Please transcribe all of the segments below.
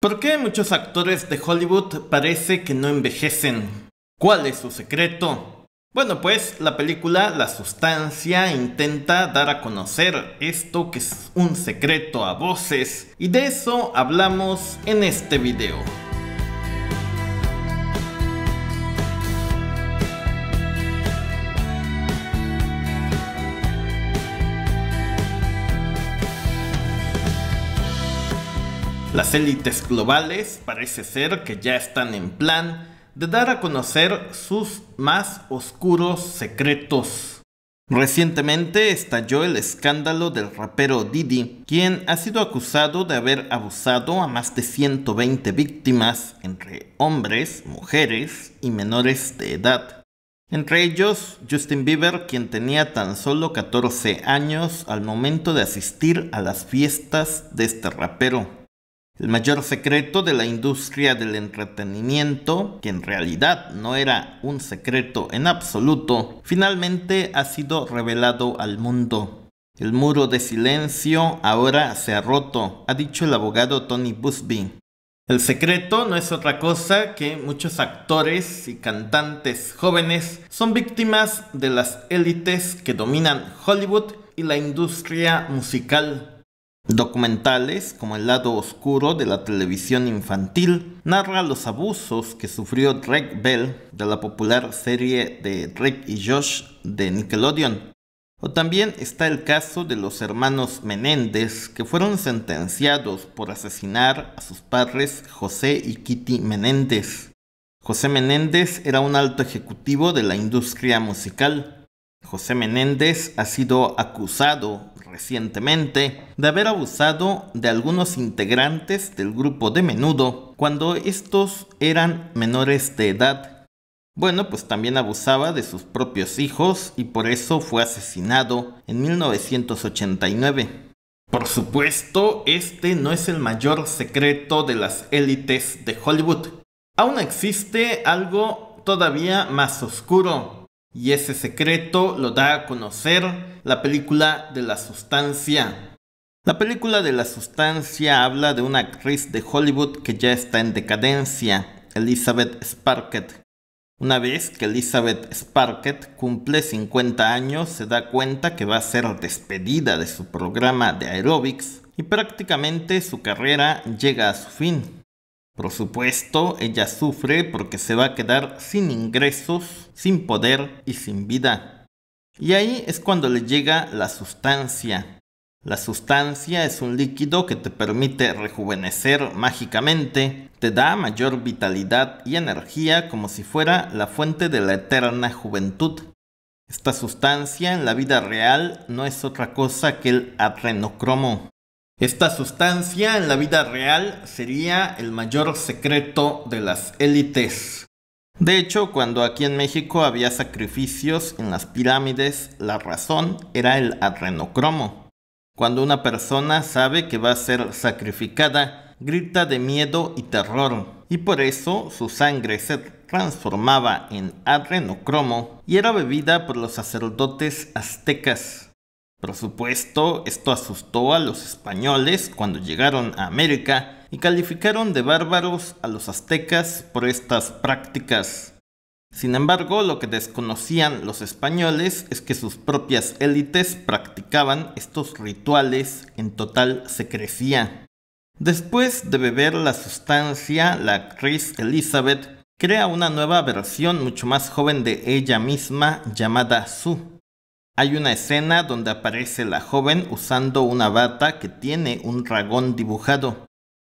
¿Por qué muchos actores de Hollywood parece que no envejecen? ¿Cuál es su secreto? Bueno, pues la película La Sustancia intenta dar a conocer esto que es un secreto a voces y de eso hablamos en este video. Las élites globales parece ser que ya están en plan de dar a conocer sus más oscuros secretos. Recientemente estalló el escándalo del rapero Didi, quien ha sido acusado de haber abusado a más de 120 víctimas entre hombres, mujeres y menores de edad. Entre ellos, Justin Bieber, quien tenía tan solo 14 años al momento de asistir a las fiestas de este rapero. El mayor secreto de la industria del entretenimiento, que en realidad no era un secreto en absoluto, finalmente ha sido revelado al mundo. El muro de silencio ahora se ha roto, ha dicho el abogado Tony Busby. El secreto no es otra cosa que muchos actores y cantantes jóvenes son víctimas de las élites que dominan Hollywood y la industria musical documentales como El lado oscuro de la televisión infantil narra los abusos que sufrió Drake Bell de la popular serie de Drake y Josh de Nickelodeon. O también está el caso de los hermanos Menéndez que fueron sentenciados por asesinar a sus padres José y Kitty Menéndez. José Menéndez era un alto ejecutivo de la industria musical José Menéndez ha sido acusado recientemente de haber abusado de algunos integrantes del grupo de menudo cuando estos eran menores de edad. Bueno, pues también abusaba de sus propios hijos y por eso fue asesinado en 1989. Por supuesto, este no es el mayor secreto de las élites de Hollywood. Aún existe algo todavía más oscuro y ese secreto lo da a conocer la película de la sustancia. La película de la sustancia habla de una actriz de Hollywood que ya está en decadencia, Elizabeth Sparkett. Una vez que Elizabeth Sparkett cumple 50 años, se da cuenta que va a ser despedida de su programa de aerobics y prácticamente su carrera llega a su fin. Por supuesto, ella sufre porque se va a quedar sin ingresos, sin poder y sin vida. Y ahí es cuando le llega la sustancia. La sustancia es un líquido que te permite rejuvenecer mágicamente, te da mayor vitalidad y energía como si fuera la fuente de la eterna juventud. Esta sustancia en la vida real no es otra cosa que el adrenocromo, esta sustancia en la vida real sería el mayor secreto de las élites. De hecho, cuando aquí en México había sacrificios en las pirámides, la razón era el adrenocromo. Cuando una persona sabe que va a ser sacrificada, grita de miedo y terror, y por eso su sangre se transformaba en adrenocromo y era bebida por los sacerdotes aztecas. Por supuesto, esto asustó a los españoles cuando llegaron a América y calificaron de bárbaros a los aztecas por estas prácticas. Sin embargo, lo que desconocían los españoles es que sus propias élites practicaban estos rituales en total secrecía. Después de beber la sustancia, la actriz Elizabeth crea una nueva versión mucho más joven de ella misma llamada Sue hay una escena donde aparece la joven usando una bata que tiene un dragón dibujado.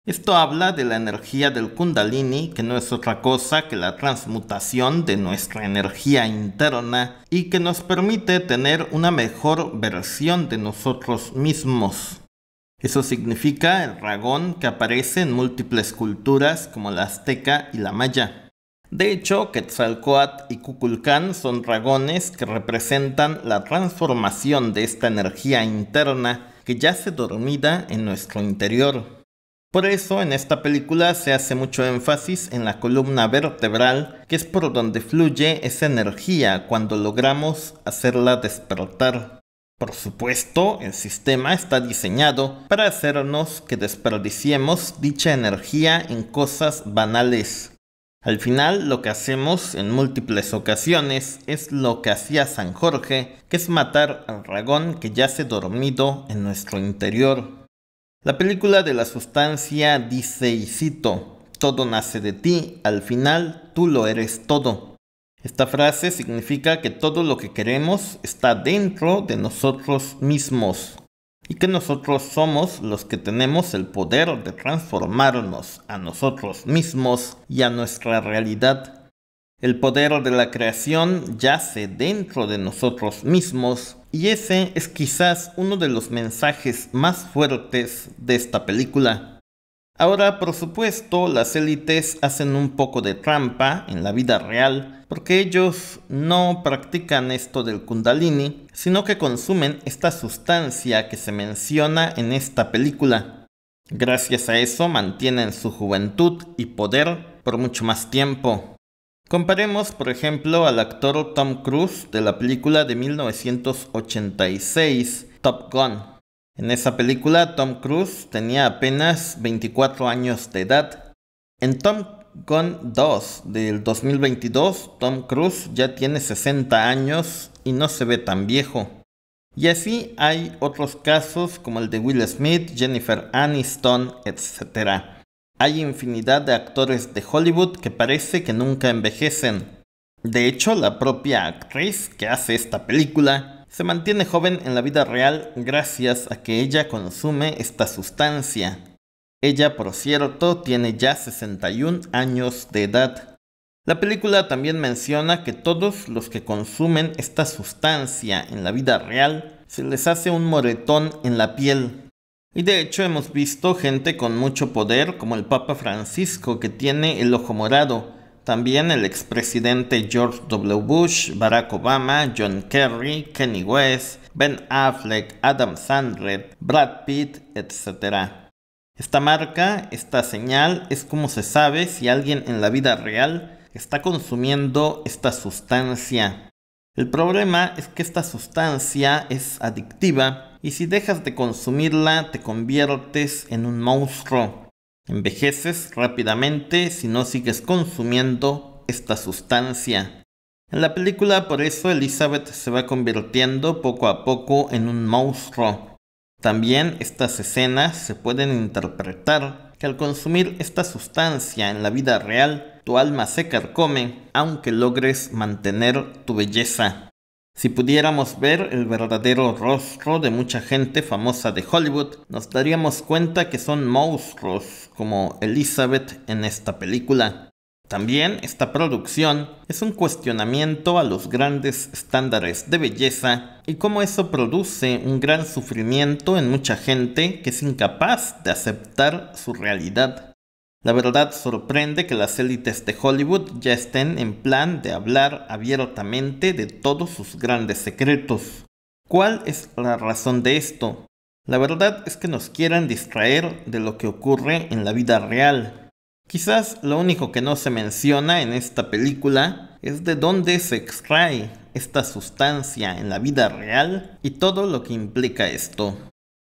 Esto habla de la energía del kundalini, que no es otra cosa que la transmutación de nuestra energía interna y que nos permite tener una mejor versión de nosotros mismos. Eso significa el dragón que aparece en múltiples culturas como la azteca y la maya. De hecho, Quetzalcoatl y Kukulcán son dragones que representan la transformación de esta energía interna que yace dormida en nuestro interior. Por eso en esta película se hace mucho énfasis en la columna vertebral, que es por donde fluye esa energía cuando logramos hacerla despertar. Por supuesto, el sistema está diseñado para hacernos que desperdiciemos dicha energía en cosas banales, al final lo que hacemos en múltiples ocasiones es lo que hacía San Jorge, que es matar al dragón que yace dormido en nuestro interior. La película de la sustancia dice, y cito, todo nace de ti, al final tú lo eres todo. Esta frase significa que todo lo que queremos está dentro de nosotros mismos, y que nosotros somos los que tenemos el poder de transformarnos a nosotros mismos y a nuestra realidad. El poder de la creación yace dentro de nosotros mismos y ese es quizás uno de los mensajes más fuertes de esta película. Ahora, por supuesto, las élites hacen un poco de trampa en la vida real, porque ellos no practican esto del kundalini, sino que consumen esta sustancia que se menciona en esta película. Gracias a eso mantienen su juventud y poder por mucho más tiempo. Comparemos, por ejemplo, al actor Tom Cruise de la película de 1986, Top Gun. En esa película Tom Cruise tenía apenas 24 años de edad. En Tom Gun 2 del 2022, Tom Cruise ya tiene 60 años y no se ve tan viejo. Y así hay otros casos como el de Will Smith, Jennifer Aniston, etc. Hay infinidad de actores de Hollywood que parece que nunca envejecen. De hecho, la propia actriz que hace esta película se mantiene joven en la vida real gracias a que ella consume esta sustancia. Ella, por cierto, tiene ya 61 años de edad. La película también menciona que todos los que consumen esta sustancia en la vida real se les hace un moretón en la piel, y de hecho hemos visto gente con mucho poder como el Papa Francisco que tiene el ojo morado. También el expresidente George W. Bush, Barack Obama, John Kerry, Kenny West, Ben Affleck, Adam Sandler, Brad Pitt, etc. Esta marca, esta señal, es como se sabe si alguien en la vida real está consumiendo esta sustancia. El problema es que esta sustancia es adictiva y si dejas de consumirla te conviertes en un monstruo. Envejeces rápidamente si no sigues consumiendo esta sustancia. En la película por eso Elizabeth se va convirtiendo poco a poco en un monstruo. También estas escenas se pueden interpretar que al consumir esta sustancia en la vida real, tu alma se carcome aunque logres mantener tu belleza. Si pudiéramos ver el verdadero rostro de mucha gente famosa de Hollywood, nos daríamos cuenta que son monstruos como Elizabeth en esta película. También esta producción es un cuestionamiento a los grandes estándares de belleza y cómo eso produce un gran sufrimiento en mucha gente que es incapaz de aceptar su realidad. La verdad sorprende que las élites de Hollywood ya estén en plan de hablar abiertamente de todos sus grandes secretos. ¿Cuál es la razón de esto? La verdad es que nos quieren distraer de lo que ocurre en la vida real. Quizás lo único que no se menciona en esta película es de dónde se extrae esta sustancia en la vida real y todo lo que implica esto.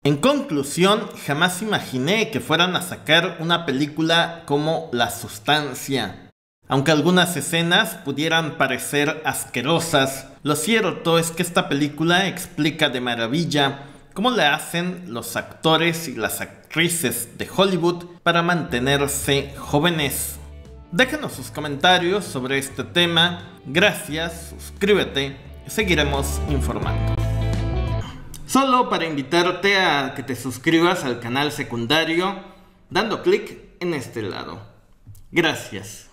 En conclusión, jamás imaginé que fueran a sacar una película como La Sustancia. Aunque algunas escenas pudieran parecer asquerosas, lo cierto es que esta película explica de maravilla cómo le hacen los actores y las actrices de Hollywood para mantenerse jóvenes. Déjanos sus comentarios sobre este tema, gracias, suscríbete, y seguiremos informando. Solo para invitarte a que te suscribas al canal secundario dando clic en este lado. Gracias.